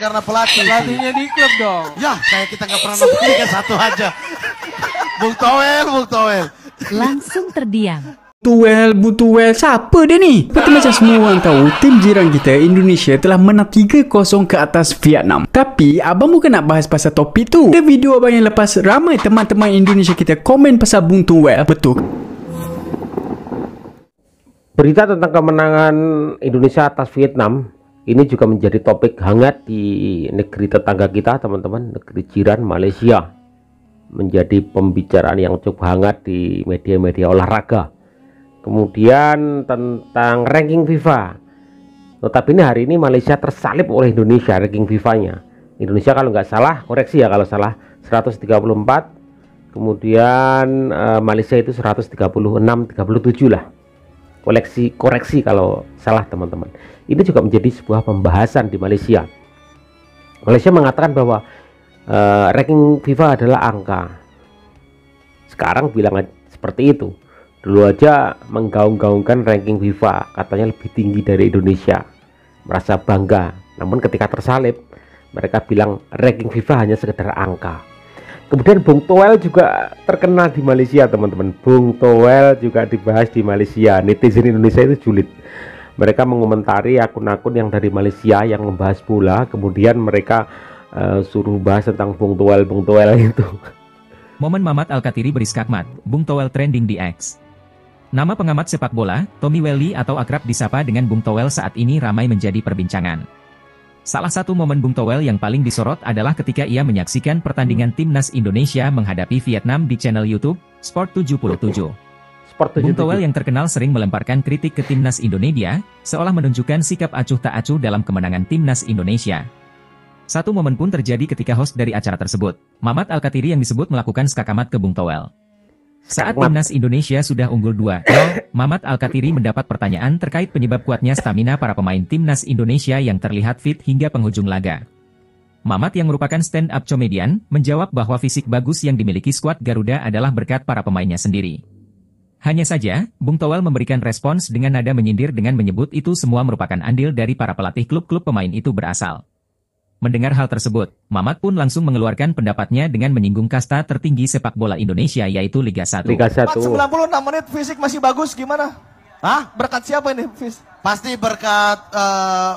karena pelatih. Pelatihnya di klub dong. Ya, kayak kita nggak pernah dapat tiga satu aja. Bung Toel, Bung Toel. Langsung terdiam. Tuel Butuel siapa dia ni? Seperti macam semua orang tahu, tim jiran kita Indonesia telah menang 3-0 ke atas Vietnam. Tapi abang bukan nak bahas pasal topi tu. Di video abang yang lepas ramai teman-teman Indonesia kita komen pasal Bung Tuel. Betul. Berita tentang kemenangan Indonesia atas Vietnam ini juga menjadi topik hangat di negeri tetangga kita teman-teman negeri jiran Malaysia menjadi pembicaraan yang cukup hangat di media-media olahraga kemudian tentang ranking FIFA Tetapi ini hari ini Malaysia tersalib oleh Indonesia ranking FIFA nya Indonesia kalau nggak salah koreksi ya kalau salah 134 kemudian eh, Malaysia itu 136 37 lah koleksi koreksi kalau salah teman-teman. Ini juga menjadi sebuah pembahasan di Malaysia. Malaysia mengatakan bahwa uh, ranking FIFA adalah angka. Sekarang bilang seperti itu. Dulu aja menggaung-gaungkan ranking FIFA, katanya lebih tinggi dari Indonesia. Merasa bangga. Namun ketika tersalib, mereka bilang ranking FIFA hanya sekedar angka. Kemudian Bung Toel juga terkenal di Malaysia, teman-teman. Bung Toel juga dibahas di Malaysia. Netizen Indonesia itu julid. Mereka mengomentari akun-akun yang dari Malaysia yang membahas pula. kemudian mereka uh, suruh bahas tentang Bung Toel, Bung Toel itu. Momen Mamat Al-Katiri beriskakmat, Bung Toel trending di X. Nama pengamat sepak bola, Tommy Welly atau akrab disapa dengan Bung Toel saat ini ramai menjadi perbincangan. Salah satu momen Bung Towel yang paling disorot adalah ketika ia menyaksikan pertandingan timnas Indonesia menghadapi Vietnam di channel YouTube Sport 77. Sport -7. Bung Towel yang terkenal sering melemparkan kritik ke timnas Indonesia, seolah menunjukkan sikap acuh tak acuh dalam kemenangan timnas Indonesia. Satu momen pun terjadi ketika host dari acara tersebut, Mamat Al-Katiri yang disebut melakukan skakamat ke Bung Towel. Saat timnas Indonesia sudah unggul 2-0, Mamat Alkatiri mendapat pertanyaan terkait penyebab kuatnya stamina para pemain timnas Indonesia yang terlihat fit hingga penghujung laga. Mamat yang merupakan stand-up comedian, menjawab bahwa fisik bagus yang dimiliki skuad Garuda adalah berkat para pemainnya sendiri. Hanya saja, Bung Towel memberikan respons dengan nada menyindir dengan menyebut itu semua merupakan andil dari para pelatih klub-klub pemain itu berasal. Mendengar hal tersebut, Mamat pun langsung mengeluarkan pendapatnya dengan menyinggung kasta tertinggi sepak bola Indonesia yaitu Liga 1. Liga 1. 96 menit fisik masih bagus gimana? Hah? Berkat siapa ini, Fis? Pasti berkat uh,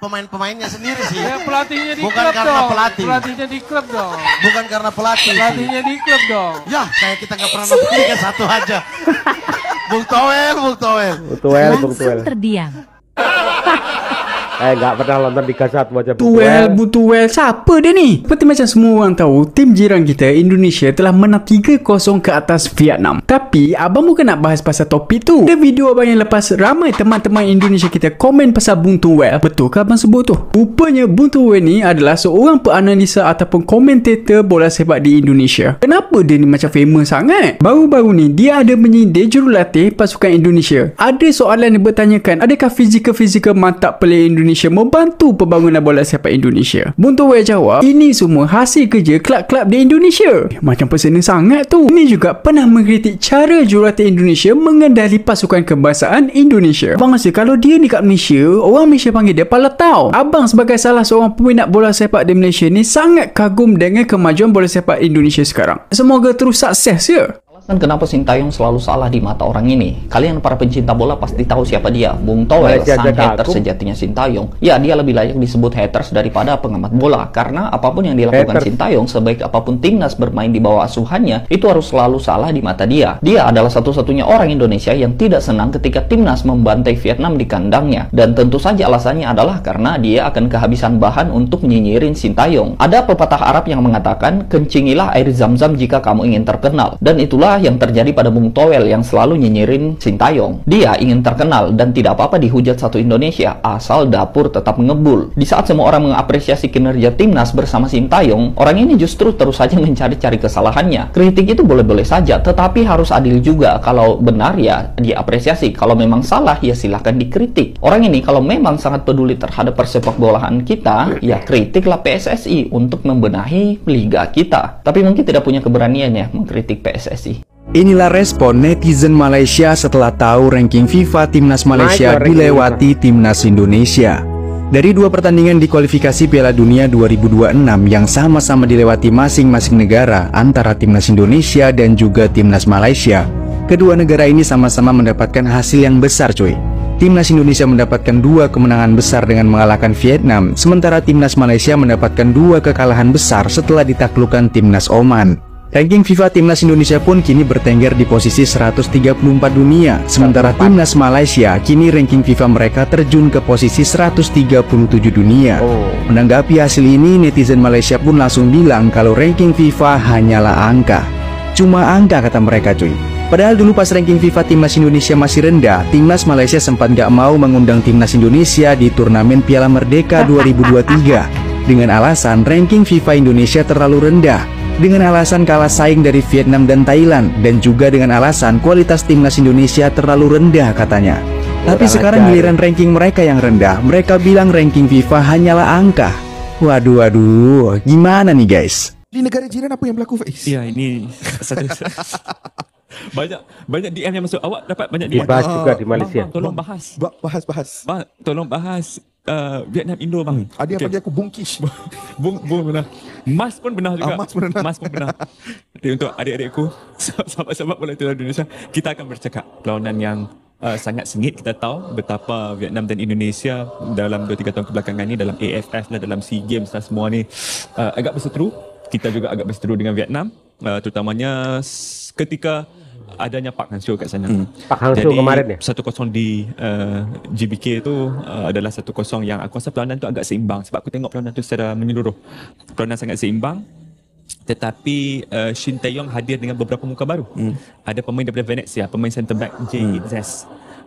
pemain-pemainnya sendiri sih. Ya, pelatihnya di Bukan klub karena dong. pelatih. Pelatihnya di klub dong. Bukan karena pelatih. Pelatihnya di klub dong. Ya, kayak kita nggak pernah nonton Liga 1 aja. Bung Toel, Bung Toel. Bung Toel, Bung Toel. Langsung terdiam. Eh, enggak pernah nonton di Gaza tu macam Tuel, Butuel, eh. siapa dia ni? Seperti macam semua orang tahu, tim jiran kita Indonesia telah menang 3-0 ke atas Vietnam. Tapi, abang bukan nak bahas pasal topi tu. Di video abang yang lepas, ramai teman-teman Indonesia kita komen pasal Butuel. Betul ke abang sebut tu? Rupanya Butuel ni adalah seorang penganalisa ataupun komentator bola sepak di Indonesia. Kenapa dia ni macam famous sangat? Baru-baru ni, dia ada menyindir jurulatih pasukan Indonesia. Ada soalan yang bertanyakan, adakah fizikal-fizikal mantap pelik Indonesia Indonesia membantu pembangunan bola sepak Indonesia. Buntu Wei jawab, ini semua hasil kerja kelab-kelab di Indonesia. macam personal sangat tu. Ini juga pernah mengkritik cara jurulatih Indonesia mengendali pasukan kebangsaan Indonesia. Abang rasa kalau dia ni kat Malaysia, orang Malaysia panggil dia Palatau. Abang sebagai salah seorang peminat bola sepak di Malaysia ni sangat kagum dengan kemajuan bola sepak Indonesia sekarang. Semoga terus sukses ya. kan kenapa Sintayong selalu salah di mata orang ini? Kalian para pencinta bola pasti tahu siapa dia. Bung Toel, sang hater aku. sejatinya Sintayong. Ya, dia lebih layak disebut haters daripada pengamat bola. Karena apapun yang dilakukan haters. Sintayong, sebaik apapun timnas bermain di bawah asuhannya, itu harus selalu salah di mata dia. Dia adalah satu-satunya orang Indonesia yang tidak senang ketika timnas membantai Vietnam di kandangnya. Dan tentu saja alasannya adalah karena dia akan kehabisan bahan untuk nyinyirin Sintayong. Ada pepatah Arab yang mengatakan, kencingilah air zam-zam jika kamu ingin terkenal. Dan itulah yang terjadi pada Bung Toel yang selalu nyinyirin Sintayong. Dia ingin terkenal dan tidak apa-apa dihujat satu Indonesia asal dapur tetap ngebul. Di saat semua orang mengapresiasi kinerja timnas bersama Sintayong, orang ini justru terus saja mencari-cari kesalahannya. Kritik itu boleh-boleh saja, tetapi harus adil juga. Kalau benar ya diapresiasi, kalau memang salah ya silahkan dikritik. Orang ini kalau memang sangat peduli terhadap persepak bolaan kita, ya kritiklah PSSI untuk membenahi liga kita. Tapi mungkin tidak punya keberanian ya mengkritik PSSI. Inilah respon netizen Malaysia setelah tahu ranking FIFA Timnas Malaysia dilewati Timnas Indonesia. Dari dua pertandingan di kualifikasi Piala Dunia 2026 yang sama-sama dilewati masing-masing negara antara Timnas Indonesia dan juga Timnas Malaysia, kedua negara ini sama-sama mendapatkan hasil yang besar cuy. Timnas Indonesia mendapatkan dua kemenangan besar dengan mengalahkan Vietnam, sementara Timnas Malaysia mendapatkan dua kekalahan besar setelah ditaklukkan Timnas Oman. Ranking FIFA Timnas Indonesia pun kini bertengger di posisi 134 dunia, sementara Timnas Malaysia kini ranking FIFA mereka terjun ke posisi 137 dunia. Oh. Menanggapi hasil ini, netizen Malaysia pun langsung bilang kalau ranking FIFA hanyalah angka. Cuma angka kata mereka cuy. Padahal dulu pas ranking FIFA Timnas Indonesia masih rendah, Timnas Malaysia sempat gak mau mengundang Timnas Indonesia di turnamen Piala Merdeka 2023 dengan alasan ranking FIFA Indonesia terlalu rendah dengan alasan kalah saing dari Vietnam dan Thailand dan juga dengan alasan kualitas timnas Indonesia terlalu rendah katanya. Tapi sekarang giliran ranking mereka yang rendah, mereka bilang ranking FIFA hanyalah angka. Waduh, waduh, gimana nih guys? Di negara jiran apa yang berlaku, Faiz? Iya, ini banyak banyak DM yang masuk awak dapat banyak DM. Dibahas juga di Malaysia. Bang, bang, tolong bahas. Ba bahas bahas. Ba tolong bahas uh, eh, Vietnam Indo bang. Ada yang okay. panggil aku Bungkish. bung bung benar. Mas pun benar juga. Ah, mas pun benar. Mas pun pernah. Jadi untuk adik-adikku, sahabat-sahabat bola itu Indonesia, kita akan bercakap perlawanan yang uh, sangat sengit. Kita tahu betapa Vietnam dan Indonesia dalam 2-3 tahun kebelakangan ini, dalam AFF lah, dalam SEA Games lah semua ni uh, agak berseteru. Kita juga agak berseteru dengan Vietnam. Uh, terutamanya ketika adanya Pak Hang kat sana. Hmm. Pak Hang kemarin ya. Satu kosong di uh, eh, GBK tu uh, adalah satu kosong yang aku rasa perlawanan tu agak seimbang sebab aku tengok perlawanan tu secara menyeluruh. Perlawanan sangat seimbang. Tetapi uh, Shin Tae-yong hadir dengan beberapa muka baru. Hmm. Ada pemain daripada Venezia, pemain center back Jay hmm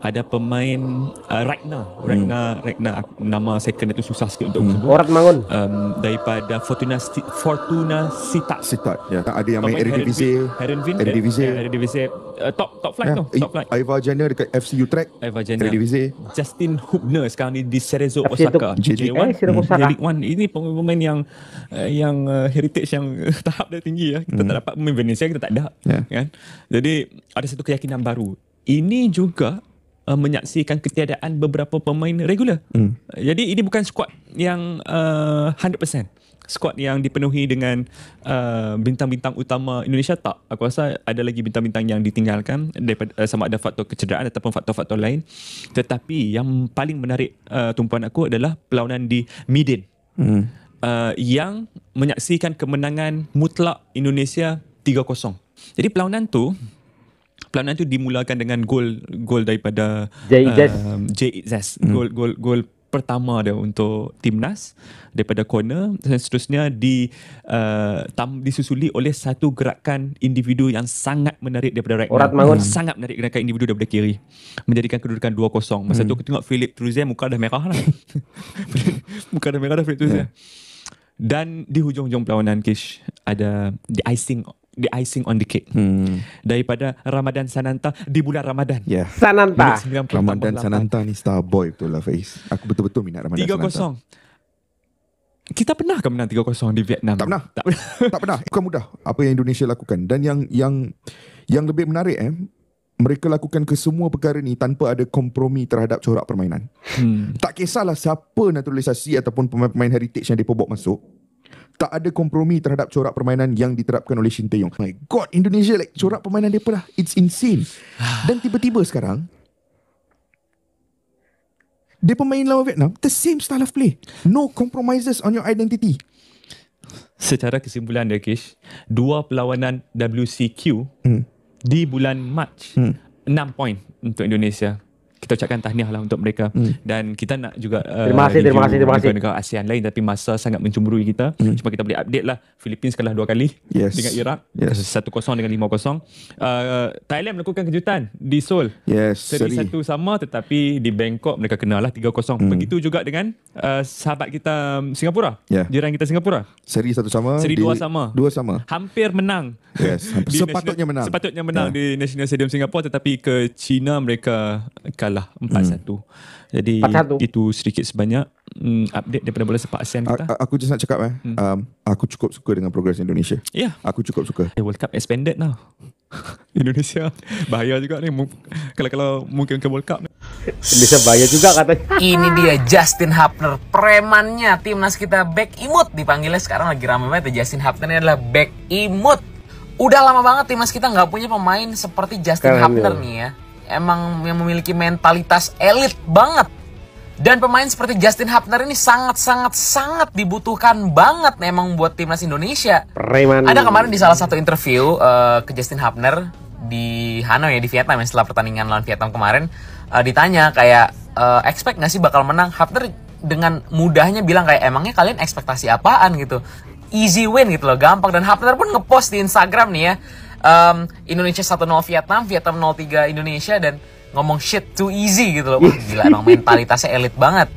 ada pemain uh, Ragna Ragna hmm. Ragna nama second itu susah sikit untuk hmm. orang Mangun um, daripada Fortuna Fortuna Sitak Sitak ya yeah. ada yang main Eredivisie Eredivisie Eredivisie ya, eh, top top flight yeah. tu top flight Ivar Jenner dekat FC Utrecht Ivar Jenner Eredivisie Justin Hubner sekarang ni di Cerezo FC Osaka JJ1 jj eh, hmm. One ini pemain-pemain yang eh, yang heritage yang tahap dia tinggi ya kita hmm. tak dapat pemain Venezia kita tak ada ya. kan jadi ada satu keyakinan baru ini juga uh, menyaksikan ketiadaan beberapa pemain regular. Hmm. jadi ini bukan squad yang uh, 100% squad yang dipenuhi dengan uh, bintang-bintang utama Indonesia tak aku rasa ada lagi bintang-bintang yang ditinggalkan daripada, uh, sama ada faktor kecederaan ataupun faktor-faktor lain tetapi yang paling menarik uh, tumpuan aku adalah perlawanan di Midin hmm. uh, yang menyaksikan kemenangan mutlak Indonesia 3-0 jadi perlawanan tu Pelaminan tu dimulakan dengan gol gol daripada J.E.Z. Um, uh, e hmm. gol gol gol pertama dia untuk timnas daripada corner dan seterusnya di uh, tam, disusuli oleh satu gerakan individu yang sangat menarik daripada right Orat Mangun. Hmm. sangat menarik gerakan individu daripada kiri menjadikan kedudukan 2-0 masa hmm. tu kita tengok Philip Truzian muka dah merah lah muka dah merah dah Philip Truzian yeah. dan di hujung-hujung perlawanan Kish ada the icing the icing on the cake hmm. daripada Ramadan Sananta di bulan Ramadan. Yeah. Sananta. Ramadan Sananta ni star boy betul lah Faiz. Aku betul-betul minat Ramadan 3-0. Sananta. 3-0. Kita pernah ke menang 3-0 di Vietnam? Tak pernah. Tak, tak pernah. Bukan mudah apa yang Indonesia lakukan dan yang yang yang lebih menarik eh mereka lakukan ke semua perkara ni tanpa ada kompromi terhadap corak permainan. Hmm. Tak kisahlah siapa naturalisasi ataupun pemain-pemain heritage yang dia bawa masuk tak ada kompromi terhadap corak permainan yang diterapkan oleh Shin Tae-yong. My god, Indonesia like corak permainan dia lah. It's insane. Dan tiba-tiba sekarang dia pemain lawan Vietnam, the same style of play. No compromises on your identity. Secara kesimpulan dia, Kish, dua perlawanan WCQ hmm. di bulan March, hmm. 6 point untuk Indonesia kita ucapkan tahniah lah untuk mereka hmm. dan kita nak juga uh, terima kasih terima kasih terima kasih negara ASEAN lain tapi masa sangat mencumburui kita hmm. cuma kita boleh update lah Philippines kalah dua kali yes. dengan Iraq satu yes. kosong dengan lima kosong uh, Thailand melakukan kejutan di Seoul yes, seri satu sama tetapi di Bangkok mereka kenalah tiga kosong hmm. begitu juga dengan uh, sahabat kita um, Singapura yeah. jiran kita Singapura seri satu sama seri dua sama dua sama hampir menang yes, sepatutnya menang sepatutnya menang yeah. di National Stadium Singapura tetapi ke China mereka kalah lah 4-1. Hmm. Jadi 4 itu sedikit sebanyak um, update daripada bola sepak ASEAN kita. A- aku just nak cakap eh, hmm. um, aku cukup suka dengan progres Indonesia. Ya. Yeah. Aku cukup suka. The eh, World Cup expanded now. Indonesia bahaya juga nih kalau kalau mungkin ke World Cup. Indonesia bahaya juga kata. Ini dia Justin Hapner premannya timnas kita back imut dipanggilnya sekarang lagi ramai banget ya. Justin Hapner ini adalah back imut. Udah lama banget timnas kita nggak punya pemain seperti Justin Hapner nih ya emang yang memiliki mentalitas elit banget. Dan pemain seperti Justin Hapner ini sangat-sangat-sangat dibutuhkan banget emang buat timnas Indonesia. Preman. Ada kemarin di salah satu interview uh, ke Justin Hapner di Hanoi ya di Vietnam ya setelah pertandingan lawan Vietnam kemarin uh, ditanya kayak uh, expect nggak sih bakal menang Hapner dengan mudahnya bilang kayak emangnya kalian ekspektasi apaan gitu easy win gitu loh gampang dan Hapner pun ngepost di Instagram nih ya um, Indonesia 1-0 Vietnam, Vietnam 0-3 Indonesia dan ngomong shit too easy gitu loh. Wah, gila emang mentalitasnya elit banget.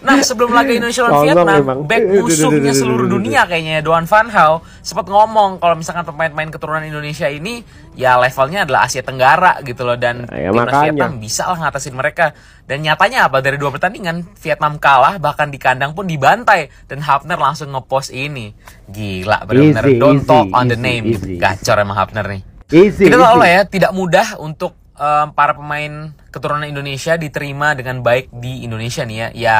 Nah, sebelum laga Indonesia lawan Vietnam, emang. back musuhnya seluruh dunia kayaknya Doan Van Hau sempat ngomong kalau misalkan pemain-pemain keturunan Indonesia ini ya levelnya adalah Asia Tenggara gitu loh dan ya, ya, timnas Vietnam bisa lah ngatasin mereka. Dan nyatanya apa dari dua pertandingan Vietnam kalah bahkan di kandang pun dibantai dan Hafner langsung ngepost ini. Gila benar-benar don't easy, talk on easy, the name. Easy. Gacor emang Hafner nih. Easy, Kita tahu lah ya, tidak mudah untuk um, para pemain keturunan Indonesia diterima dengan baik di Indonesia nih ya ya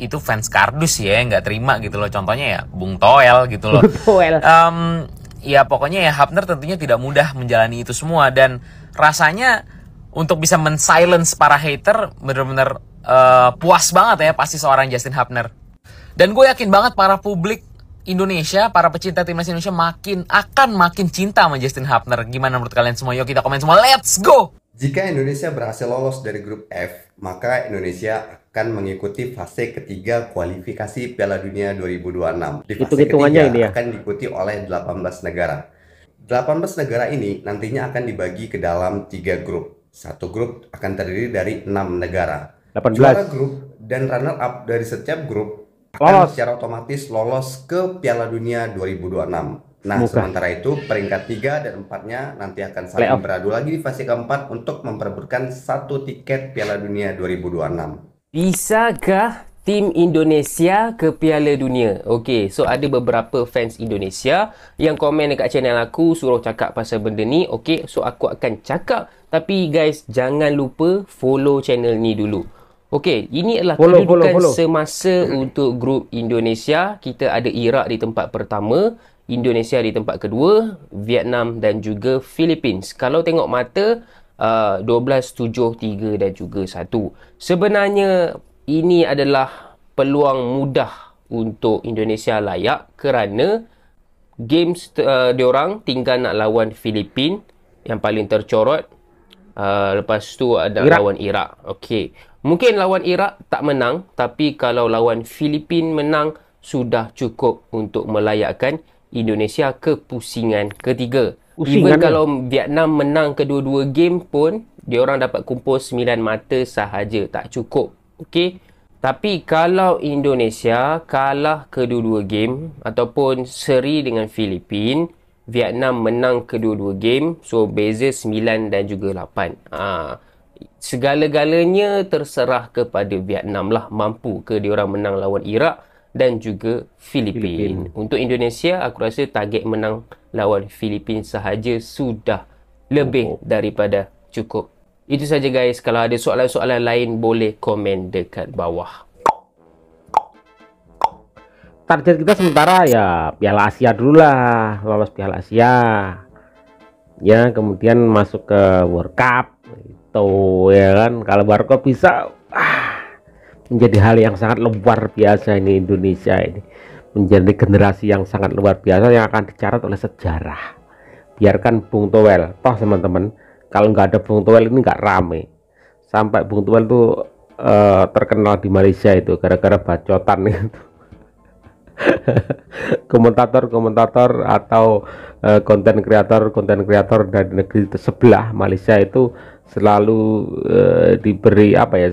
itu fans kardus ya nggak terima gitu loh contohnya ya Bung Toel gitu loh Toel. Um, ya pokoknya ya Hapner tentunya tidak mudah menjalani itu semua dan rasanya untuk bisa mensilence para hater bener-bener uh, puas banget ya pasti seorang Justin Hapner dan gue yakin banget para publik Indonesia, para pecinta timnas Indonesia makin akan makin cinta sama Justin Hapner. Gimana menurut kalian semua? Yuk kita komen semua. Let's go! Jika Indonesia berhasil lolos dari grup F, maka Indonesia akan mengikuti fase ketiga kualifikasi Piala Dunia 2026. Di fase Itu ketiga ini ya. akan diikuti oleh 18 negara. 18 negara ini nantinya akan dibagi ke dalam tiga grup. Satu grup akan terdiri dari enam negara. 18. Juara grup dan runner up dari setiap grup akan lolos. secara otomatis lolos ke Piala Dunia 2026. Nah, Muka. sementara itu peringkat 3 dan 4-nya nanti akan saling beradu lagi di fase keempat untuk memperebutkan satu tiket Piala Dunia 2026. Bisakah tim Indonesia ke Piala Dunia? Okey, so ada beberapa fans Indonesia yang komen dekat channel aku suruh cakap pasal benda ni. Okey, so aku akan cakap tapi guys jangan lupa follow channel ni dulu. Okey, ini adalah follow, kedudukan follow, semasa untuk grup Indonesia. Kita ada Iraq di tempat pertama, Indonesia di tempat kedua, Vietnam dan juga Philippines. Kalau tengok mata uh, 12 7 3 dan juga 1. Sebenarnya ini adalah peluang mudah untuk Indonesia layak kerana games uh, diorang tinggal nak lawan Filipin yang paling tercorot uh, lepas tu ada Iraq. lawan Irak. Okey. Mungkin lawan Irak tak menang tapi kalau lawan Filipin menang sudah cukup untuk melayakkan Indonesia ke pusingan ketiga. Pusingan Even kalau Vietnam menang kedua-dua game pun, dia orang dapat kumpul 9 mata sahaja, tak cukup. Okey. Tapi kalau Indonesia kalah kedua-dua game ataupun seri dengan Filipin, Vietnam menang kedua-dua game, so beza 9 dan juga 8. Ah, ha. segala-galanya terserah kepada Vietnam lah mampu ke dia orang menang lawan Iraq dan juga Filipina Filipin. Untuk Indonesia, aku rasa target menang lawan Filipina sahaja sudah lebih oh. daripada cukup. Itu saja guys. Kalau ada soalan-soalan lain boleh komen dekat bawah. Target kita sementara ya Piala Asia dulu lah, lolos Piala Asia. Ya, kemudian masuk ke World Cup itu ya kan. Kalau Barco bisa ah menjadi hal yang sangat luar biasa ini Indonesia ini menjadi generasi yang sangat luar biasa yang akan dicatat oleh sejarah biarkan Bung Toel toh teman-teman kalau nggak ada Bung Toel ini nggak rame sampai Bung Toel tuh uh, terkenal di Malaysia itu gara-gara bacotan itu komentator-komentator atau eh, konten uh, kreator konten kreator dari negeri sebelah Malaysia itu selalu uh, diberi apa ya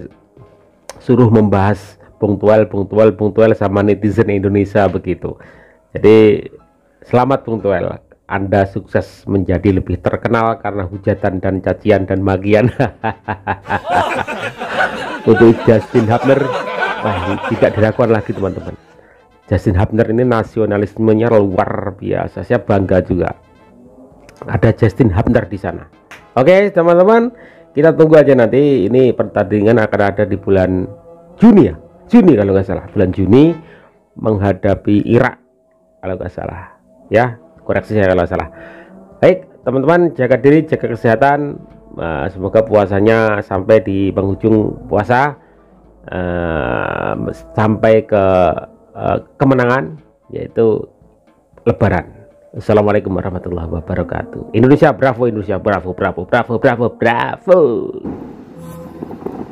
suruh membahas punktual punktual punktual sama netizen Indonesia begitu jadi selamat punktual anda sukses menjadi lebih terkenal karena hujatan dan cacian dan magian. Untuk Justin Hubner, wah, tidak dilakukan lagi teman-teman. Justin Hubner ini nasionalismenya luar biasa. Saya bangga juga. Ada Justin Hubner di sana. Oke, teman-teman kita tunggu aja nanti ini pertandingan akan ada di bulan Juni ya Juni kalau nggak salah bulan Juni menghadapi Irak kalau nggak salah ya koreksi saya kalau salah baik teman-teman jaga diri jaga kesehatan eh, semoga puasanya sampai di penghujung puasa eh, sampai ke eh, kemenangan yaitu Lebaran Assalamualaikum warahmatullahi wabarakatuh. Indonesia bravo, Indonesia bravo, bravo, bravo, bravo, bravo.